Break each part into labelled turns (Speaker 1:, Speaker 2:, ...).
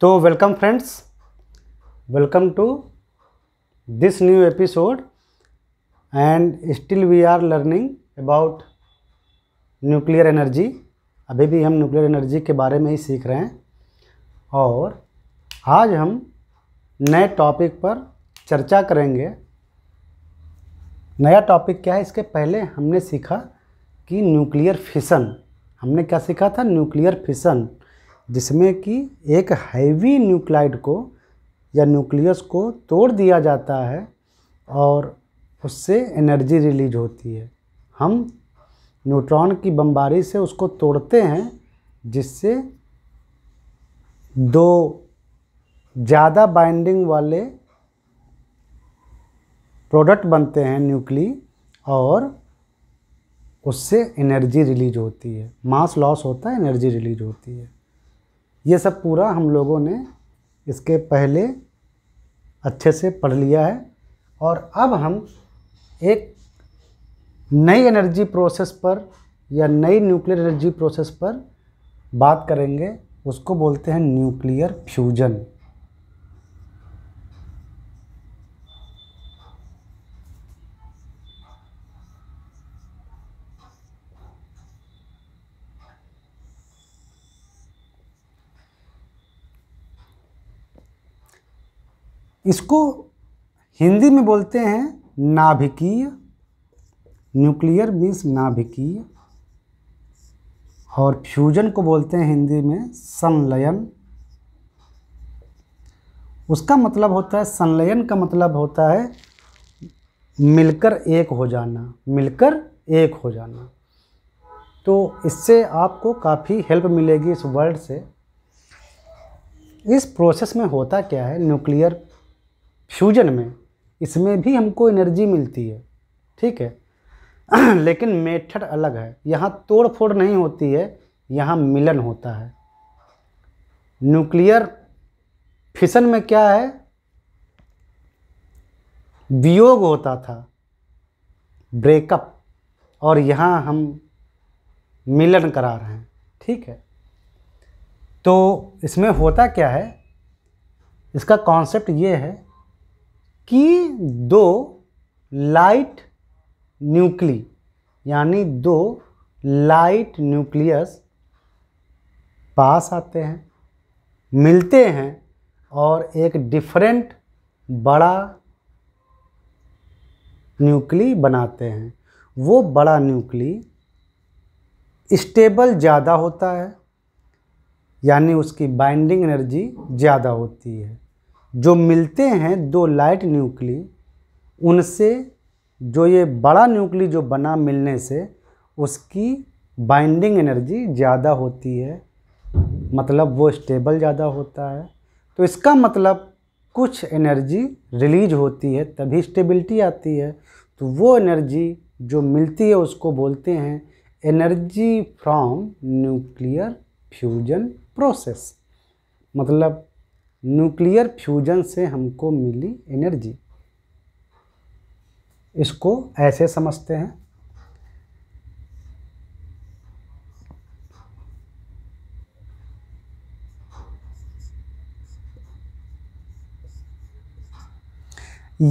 Speaker 1: तो welcome friends welcome to this new episode and still we are learning about nuclear energy अभी भी हम nuclear energy के बारे में ही सीख रहे हैं और आज हम नए टॉपिक पर चर्चा करेंगे नया टॉपिक क्या है इसके पहले हमने सीखा कि न्यूक्लियर फिशन हमने क्या सीखा था न्यूक्लियर फिशन जिसमें कि एक हैवी न्यूक्लाइड को या न्यूक्लियस को तोड़ दिया जाता है और उससे एनर्जी रिलीज होती है हम न्यूट्रॉन की बमबारी से उसको तोड़ते हैं जिससे दो ज़्यादा बाइंडिंग वाले प्रोडक्ट बनते हैं न्यूक्ली और उससे एनर्जी रिलीज होती है मास लॉस होता है एनर्जी रिलीज होती है ये सब पूरा हम लोगों ने इसके पहले अच्छे से पढ़ लिया है और अब हम एक नई एनर्जी प्रोसेस पर या नई न्यूक्लियर एनर्जी प्रोसेस पर बात करेंगे उसको बोलते हैं न्यूक्लियर फ्यूजन इसको हिंदी में बोलते हैं नाभिकीय न्यूक्लियर मीन्स नाभिकीय और फ्यूजन को बोलते हैं हिंदी में संलयन उसका मतलब होता है संलयन का मतलब होता है मिलकर एक हो जाना मिलकर एक हो जाना तो इससे आपको काफ़ी हेल्प मिलेगी इस वर्ड से इस प्रोसेस में होता क्या है न्यूक्लियर फ्यूजन में इसमें भी हमको एनर्जी मिलती है ठीक है लेकिन मेथड अलग है यहाँ तोड़ फोड़ नहीं होती है यहाँ मिलन होता है न्यूक्लियर फिशन में क्या है वियोग होता था ब्रेकअप और यहाँ हम मिलन करा रहे हैं ठीक है तो इसमें होता क्या है इसका कॉन्सेप्ट ये है कि दो लाइट न्यूक्ली यानी दो लाइट न्यूक्लियस पास आते हैं मिलते हैं और एक डिफरेंट बड़ा न्यूक्ली बनाते हैं वो बड़ा न्यूक्ली स्टेबल ज़्यादा होता है यानी उसकी बाइंडिंग एनर्जी ज़्यादा होती है जो मिलते हैं दो लाइट न्यूक्ली उनसे जो ये बड़ा न्यूक्ली जो बना मिलने से उसकी बाइंडिंग एनर्जी ज़्यादा होती है मतलब वो स्टेबल ज़्यादा होता है तो इसका मतलब कुछ एनर्जी रिलीज होती है तभी स्टेबिलिटी आती है तो वो एनर्जी जो मिलती है उसको बोलते हैं energy from nuclear fusion process मतलब न्यूक्लियर फ्यूजन से हमको मिली एनर्जी इसको ऐसे समझते हैं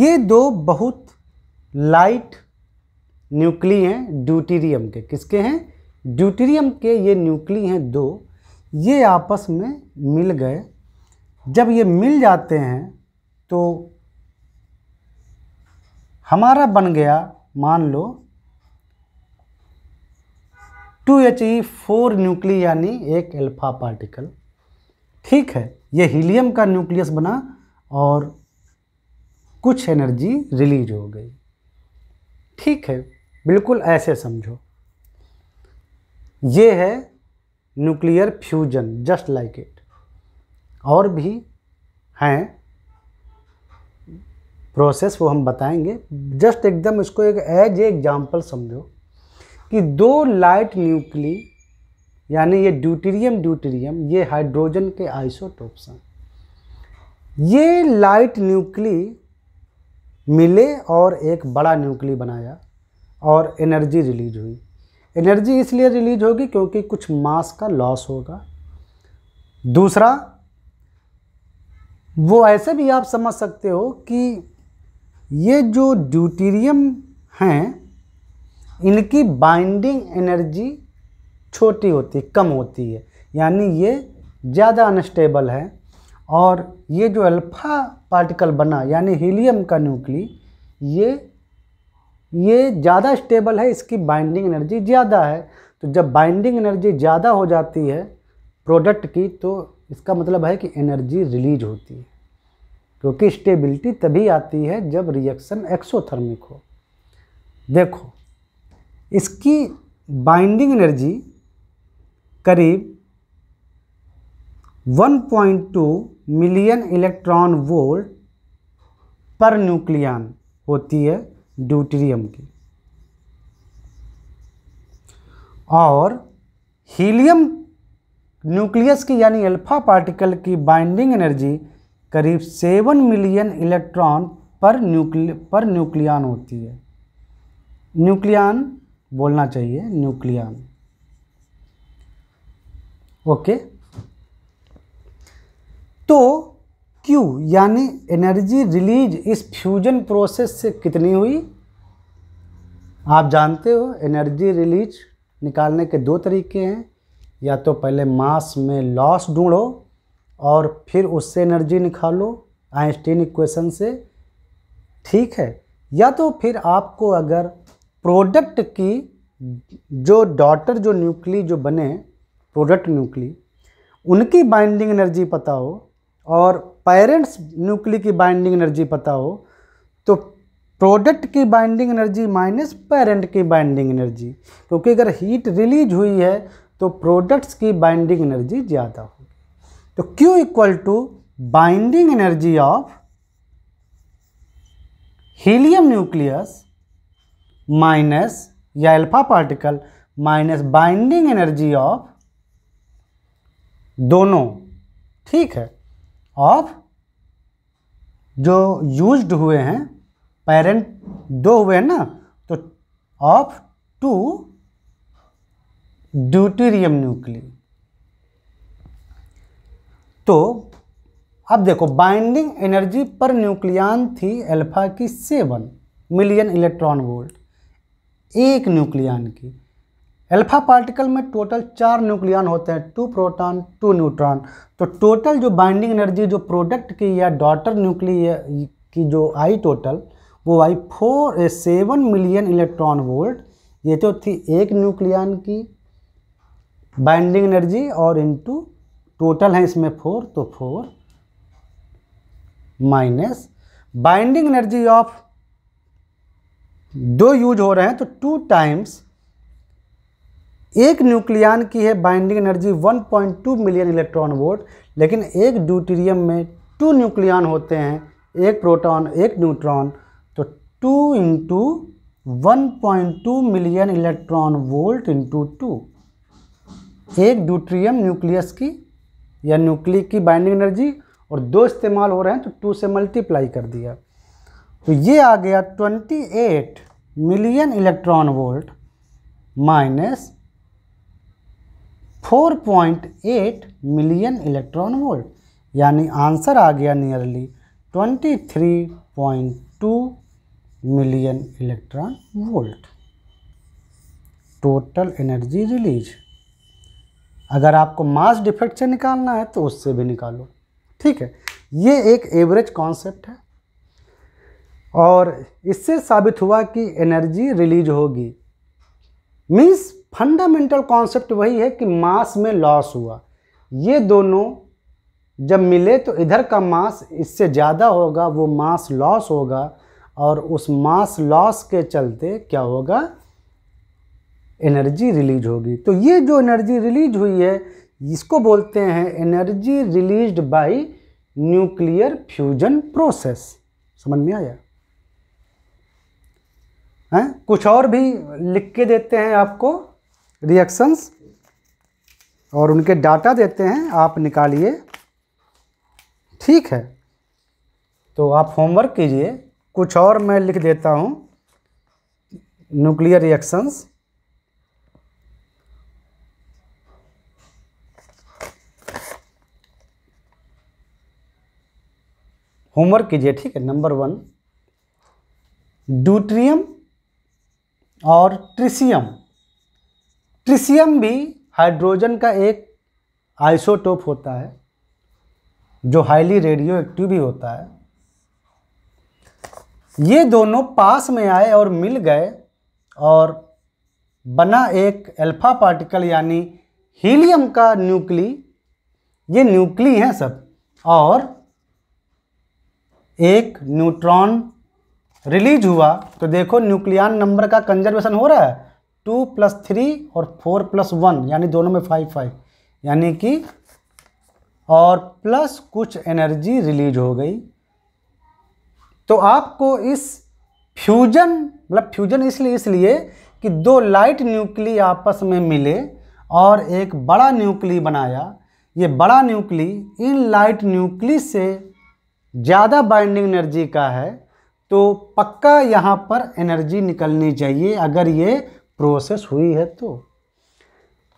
Speaker 1: ये दो बहुत लाइट न्यूक्ली हैं ड्यूटीरियम के किसके हैं ड्यूटीरियम के ये न्यूक्ली हैं दो ये आपस में मिल गए जब ये मिल जाते हैं तो हमारा बन गया मान लो two H E four nuclei यानी एक अल्फा पार्टिकल ठीक है ये हीलियम का न्यूक्लियस बना और कुछ एनर्जी रिलीज हो गई ठीक है बिल्कुल ऐसे समझो ये है nuclear fusion just like it और भी हैं प्रोसेस वो हम बताएंगे जस्ट एकदम इसको एक एज एग्जाम्पल समझो कि दो लाइट न्यूक्ली यानी ये ड्यूटीरियम ड्यूटीरियम ये हाइड्रोजन के आइसोटोप्स हैं ये लाइट न्यूक्ली मिले और एक बड़ा न्यूक्ली बनाया और एनर्जी रिलीज हुई एनर्जी इसलिए रिलीज होगी क्योंकि कुछ मास का लॉस होगा दूसरा वो ऐसे भी आप समझ सकते हो कि ये जो ड्यूटीरियम हैं इनकी बाइंडिंग एनर्जी छोटी होती कम होती है यानी ये ज़्यादा अनस्टेबल है और ये जो अल्फ़ा पार्टिकल बना यानी हीलियम का न्यूक्ली ये ये ज़्यादा स्टेबल है इसकी बाइंडिंग एनर्जी ज़्यादा है तो जब बाइंडिंग एनर्जी ज़्यादा हो जाती है प्रोडक्ट की तो इसका मतलब है कि एनर्जी रिलीज होती है क्योंकि स्टेबिलिटी तभी आती है जब रिएक्शन एक्सोथर्मिक हो देखो इसकी बाइंडिंग एनर्जी करीब 1.2 million electron volt per nucleon होती है ड्यूटेरियम की और हीलियम न्यूक्लियस की यानी अल्फा पार्टिकल की बाइंडिंग एनर्जी करीब सेवन मिलियन इलेक्ट्रॉन पर न्यूक्लि पर न्यूक्लियान होती है न्यूक्लियान बोलना चाहिए न्यूक्लियान ओके तो क्यू यानी एनर्जी रिलीज इस फ्यूजन प्रोसेस से कितनी हुई आप जानते हो एनर्जी रिलीज निकालने के दो तरीके हैं या तो पहले मास में लॉस ढूंढो और फिर उससे एनर्जी निकालो आइंस्टीन इक्वेशन से ठीक है या तो फिर आपको अगर प्रोडक्ट की जो डॉटर जो न्यूक्ली जो बने प्रोडक्ट न्यूक्ली उनकी बाइंडिंग एनर्जी पता हो और पेरेंट्स न्यूक्ली की बाइंडिंग एनर्जी पता हो तो प्रोडक्ट की बाइंडिंग एनर्जी माइनस पेरेंट की बाइंडिंग एनर्जी क्योंकि अगर हीट रिलीज हुई है तो प्रोडक्ट्स की बाइंडिंग एनर्जी ज़्यादा होगी तो Q equal to binding energy of helium nucleus minus या alpha particle minus binding energy of दोनों ठीक है ऑफ जो यूज्ड हुए हैं पेरेंट दो हुए हैं ना तो ऑफ टू ड्यूटीरियम न्यूक्ली तो अब देखो बाइंडिंग एनर्जी पर न्यूक्लियन थी अल्फा की सेवन मिलियन इलेक्ट्रॉन वोल्ट एक न्यूक्लियन की अल्फा पार्टिकल में टोटल चार न्यूक्लियन होते हैं टू प्रोटॉन टू न्यूट्रॉन तो टोटल जो बाइंडिंग एनर्जी जो प्रोडक्ट की या डॉटर न्यूक्लिय की जो आई टोटल वो आई four seven million electron volt ये तो थी एक न्यूक्लियन की बाइंडिंग एनर्जी और इनटू टोटल है इसमें फोर तो four minus binding energy of दो यूज हो रहे हैं तो टू टाइम्स एक न्यूक्लियन की है binding energy 1.2 million electron volt लेकिन एक ड्यूटीरियम में टू न्यूक्लियन होते हैं एक प्रोटॉन एक न्यूट्रॉन तो two into one million electron volt into two एक ड्यूट्रियम न्यूक्लियस की या न्यूक्लिक की बाइंडिंग एनर्जी और दो इस्तेमाल हो रहे हैं तो टू से मल्टीप्लाई कर दिया तो ये आ गया twenty eight million electron volt minus four point eight million electron volt यानी आंसर आ गया nearly twenty three point two million electron volt total energy release अगर आपको मास डिफेक्ट से निकालना है तो उससे भी निकालो ठीक है ये एक एवरेज कॉन्सेप्ट है और इससे साबित हुआ कि एनर्जी रिलीज होगी मीन्स फंडामेंटल कॉन्सेप्ट वही है कि मास में लॉस हुआ ये दोनों जब मिले तो इधर का मास इससे ज़्यादा होगा वो मास लॉस होगा और उस मास लॉस के चलते क्या होगा एनर्जी रिलीज होगी तो ये जो एनर्जी रिलीज हुई है इसको बोलते हैं energy released by nuclear fusion process समझ में आया है कुछ और भी लिख के देते हैं आपको रिएक्शंस और उनके डाटा देते हैं आप निकालिए ठीक है तो आप होमवर्क कीजिए कुछ और मैं लिख देता हूँ न्यूक्लियर रिएक्शंस होमवर्क कीजिए ठीक है नंबर वन ड्यूट्रियम और ट्रिसियम ट्रिसियम भी हाइड्रोजन का एक आइसोटोप होता है जो हाईली रेडियो एक्टिव भी होता है ये दोनों पास में आए और मिल गए और बना एक अल्फा पार्टिकल यानी हीलियम का न्यूक्ली ये न्यूक्ली हैं सब और एक न्यूट्रॉन रिलीज हुआ तो देखो न्यूक्लियन नंबर का कंजर्वेशन हो रहा है टू प्लस थ्री और फोर प्लस वन यानी दोनों में फाइव फाइव यानी कि और प्लस कुछ एनर्जी रिलीज हो गई तो आपको इस फ्यूजन मतलब फ्यूजन इसलिए इसलिए कि दो लाइट न्यूक्ली आपस में मिले और एक बड़ा न्यूक्ली बनाया ये बड़ा न्यूक्ली इन लाइट न्यूक्ली से ज़्यादा बाइंडिंग एनर्जी का है तो पक्का यहाँ पर एनर्जी निकलनी चाहिए अगर ये प्रोसेस हुई है तो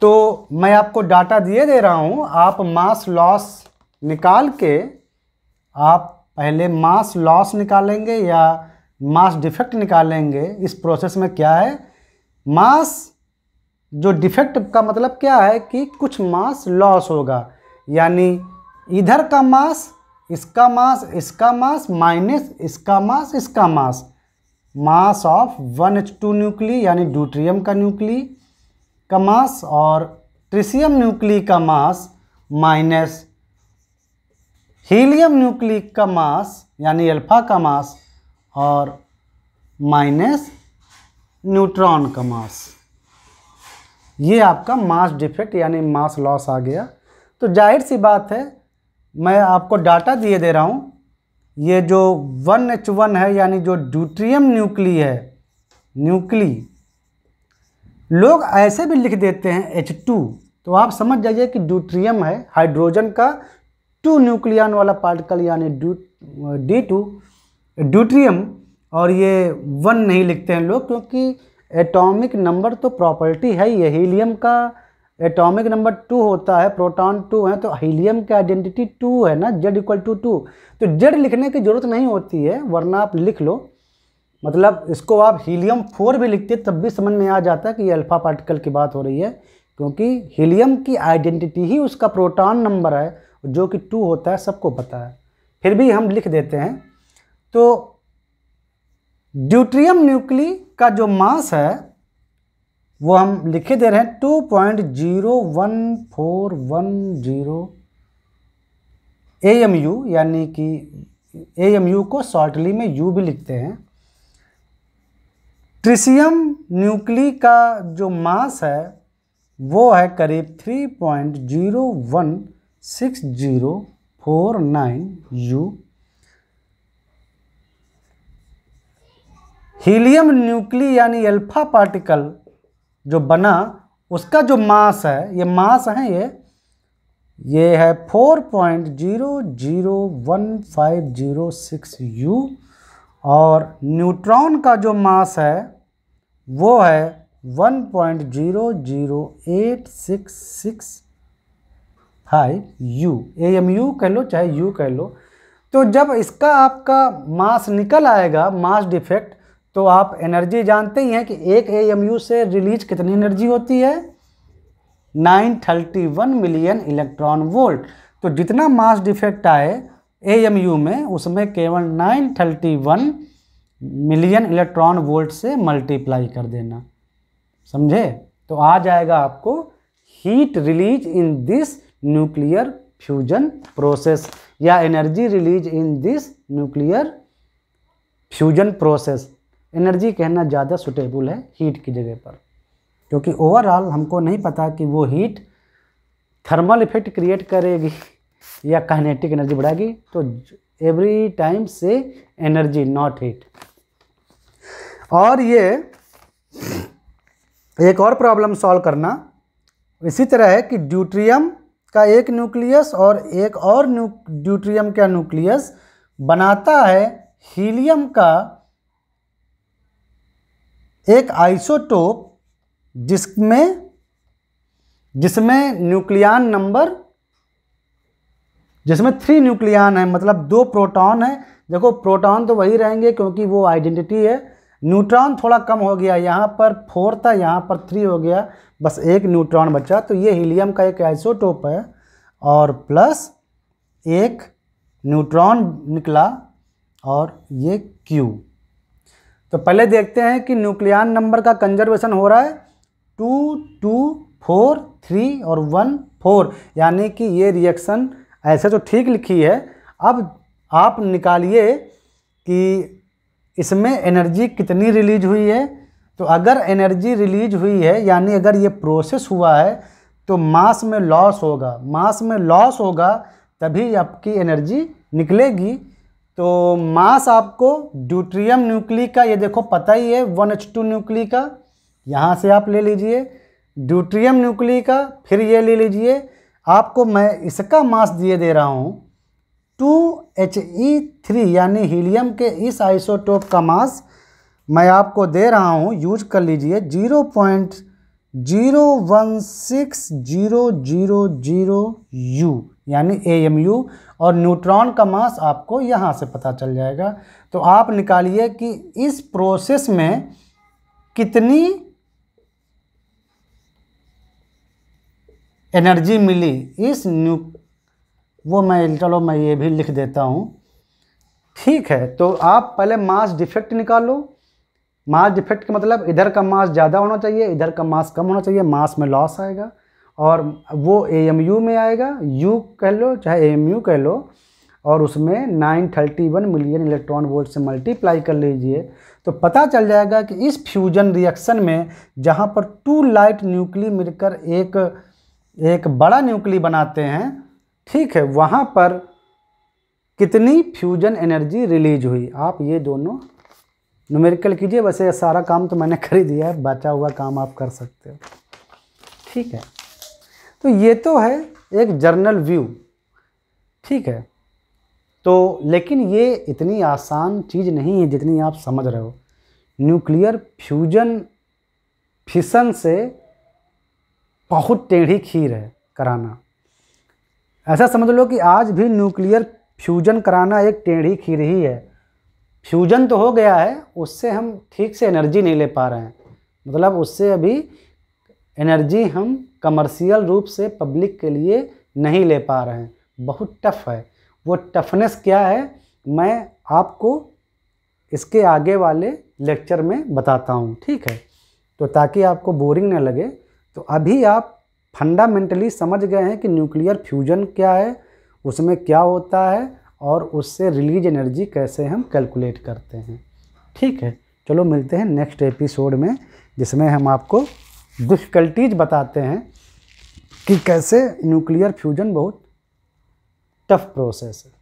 Speaker 1: तो मैं आपको डाटा दिए दे रहा हूँ आप मास लॉस निकाल के आप पहले मास लॉस निकालेंगे या मास डिफेक्ट निकालेंगे इस प्रोसेस में क्या है मास जो डिफेक्ट का मतलब क्या है कि कुछ मास लॉस होगा यानी इधर का मास इसका मास इसका मास माइनस इसका मास इसका mass mass of one H two nuclei यानी ड्यूट्रियम का न्यूक्ली का मास और ट्रिसियम न्यूक्ली का मास माइनस हीलियम न्यूक्ली का मास यानी अल्फा का मास और माइनस न्यूट्रॉन का मास ये आपका मास डिफेक्ट यानी मास लॉस आ गया तो जाहिर सी बात है मैं आपको डाटा दिए दे रहा हूँ ये जो वन एच वन है यानी जो ड्यूट्रियम न्यूक्ली है न्यूक्ली लोग ऐसे भी लिख देते हैं एच टू तो आप समझ जाइए कि ड्यूट्रियम है हाइड्रोजन का टू न्यूक्लियन वाला पार्टिकल यानी डू डी टू ड्यूट्रियम और ये वन नहीं लिखते हैं लोग क्योंकि एटॉमिक नंबर तो प्रॉपर्टी है ये हीलियम का एटॉमिक नंबर टू होता है प्रोटॉन टू है तो हीलियम की आइडेंटिटी टू है ना जेड इक्वल टू टू तो जेड लिखने की ज़रूरत नहीं होती है वरना आप लिख लो मतलब इसको आप हीलियम फोर भी लिखते तब भी समझ में आ जाता है कि ये अल्फ़ा पार्टिकल की बात हो रही है क्योंकि हीलियम की आइडेंटिटी ही उसका प्रोटॉन नंबर है जो कि टू होता है सबको पता है फिर भी हम लिख देते हैं तो ड्यूट्रियम न्यूक्ली का जो मास है वो हम लिखे दे रहे हैं two point zero one four one zero A M U यानी कि ए एम यू को शॉर्टली में यू भी लिखते हैं ट्रिसियम न्यूक्ली का जो मास है वो है करीब three point zero one six zero four nine U helium nuclei यानी अल्फा पार्टिकल जो बना उसका जो मास है ये मास है ये ये है four point zero zero one five zero six u और न्यूट्रॉन का जो मास है वो है one point zero zero eight six six five u a M u कह लो चाहे यू कह लो तो जब इसका आपका मास निकल आएगा मास डिफेक्ट तो आप एनर्जी जानते ही हैं कि एक ए से रिलीज कितनी एनर्जी होती है 931 मिलियन इलेक्ट्रॉन वोल्ट तो जितना मास डिफेक्ट आए ए में उसमें केवल 931 मिलियन इलेक्ट्रॉन वोल्ट से मल्टीप्लाई कर देना समझे तो आ जाएगा आपको heat release in this nuclear fusion process या energy release in this nuclear fusion process energy कहना ज़्यादा सुटेबल है हीट की जगह पर क्योंकि ओवरऑल हमको नहीं पता कि वो हीट थर्मल इफेक्ट क्रिएट करेगी या काइनेटिक एनर्जी बढ़ाएगी तो एवरी टाइम से एनर्जी नॉट हीट और ये एक और प्रॉब्लम सॉल्व करना इसी तरह है कि ड्यूट्रियम का एक न्यूक्लियस और एक और न्यू ड्यूट्रियम का न्यूक्लियस बनाता है हीलियम का एक आइसोटोप जिसमें जिसमें न्यूक्लियान नंबर जिसमें थ्री न्यूक्लियान है मतलब दो प्रोटॉन है देखो प्रोटॉन तो वही रहेंगे क्योंकि वो आइडेंटिटी है न्यूट्रॉन थोड़ा कम हो गया यहाँ पर फोर था यहाँ पर थ्री हो गया बस एक न्यूट्रॉन बचा तो ये हीलियम का एक आइसोटोप है और प्लस एक न्यूट्रॉन निकला और ये क्यू तो पहले देखते हैं कि न्यूक्लियान नंबर का कंजर्वेशन हो रहा है टू टू फोर थ्री और वन फोर यानी कि ये रिएक्शन ऐसे तो ठीक लिखी है अब आप निकालिए कि इसमें एनर्जी कितनी रिलीज हुई है तो अगर एनर्जी रिलीज हुई है यानी अगर ये प्रोसेस हुआ है तो मास में लॉस होगा मास में लॉस होगा तभी आपकी एनर्जी निकलेगी तो मास आपको ड्यूट्रियम न्यूक्ली का ये देखो पता ही है वन एच टू न्यूक्ली का यहाँ से आप ले लीजिए ड्यूट्रियम न्यूक्ली का फिर ये ले लीजिए आपको मैं इसका मास दिए दे रहा हूँ टू एच ई थ्री यानी हीलियम के इस आइसोटोप का मास मैं आपको दे रहा हूँ यूज कर लीजिए zero point zero one six zero zero zero u यानी ए एम यू और न्यूट्रॉन का मास आपको यहाँ से पता चल जाएगा तो आप निकालिए कि इस प्रोसेस में कितनी एनर्जी मिली इस न्यू वो मैं चलो मैं ये भी लिख देता हूँ ठीक है तो आप पहले मास डिफेक्ट निकालो मास डिफेक्ट का मतलब इधर का मास ज़्यादा होना चाहिए इधर का मास कम होना चाहिए मास में लॉस आएगा और वो ए में आएगा यू कह लो चाहे ए कह लो और उसमें nine thirty one million electron volt से मल्टीप्लाई कर लीजिए तो पता चल जाएगा कि इस फ्यूजन रिएक्शन में जहाँ पर टू लाइट न्यूक्ली मिलकर एक एक बड़ा न्यूक्ली बनाते हैं ठीक है वहाँ पर कितनी फ्यूजन एनर्जी रिलीज हुई आप ये दोनों न्यूमेरिकल कीजिए वैसे सारा काम तो मैंने कर ही दिया है बचा हुआ काम आप कर सकते हो ठीक है तो ये तो है एक जर्नल व्यू ठीक है तो लेकिन ये इतनी आसान चीज़ नहीं है जितनी आप समझ रहे हो न्यूक्लियर फ्यूजन फिशन से बहुत टेढ़ी खीर है कराना ऐसा समझ लो कि आज भी न्यूक्लियर फ्यूजन कराना एक टेढ़ी खीर ही है फ्यूजन तो हो गया है उससे हम ठीक से एनर्जी नहीं ले पा रहे हैं मतलब उससे अभी एनर्जी हम कमर्शियल रूप से पब्लिक के लिए नहीं ले पा रहे हैं बहुत टफ है वो टफनेस क्या है मैं आपको इसके आगे वाले लेक्चर में बताता हूँ ठीक है तो ताकि आपको बोरिंग न लगे तो अभी आप फंडामेंटली समझ गए हैं कि न्यूक्लियर फ्यूजन क्या है उसमें क्या होता है और उससे रिलीज एनर्जी कैसे हम कैलकुलेट करते हैं ठीक है चलो मिलते हैं नेक्स्ट एपिसोड में जिसमें हम आपको डिफ़िकल्टीज बताते हैं कि कैसे न्यूक्लियर फ्यूजन बहुत टफ प्रोसेस है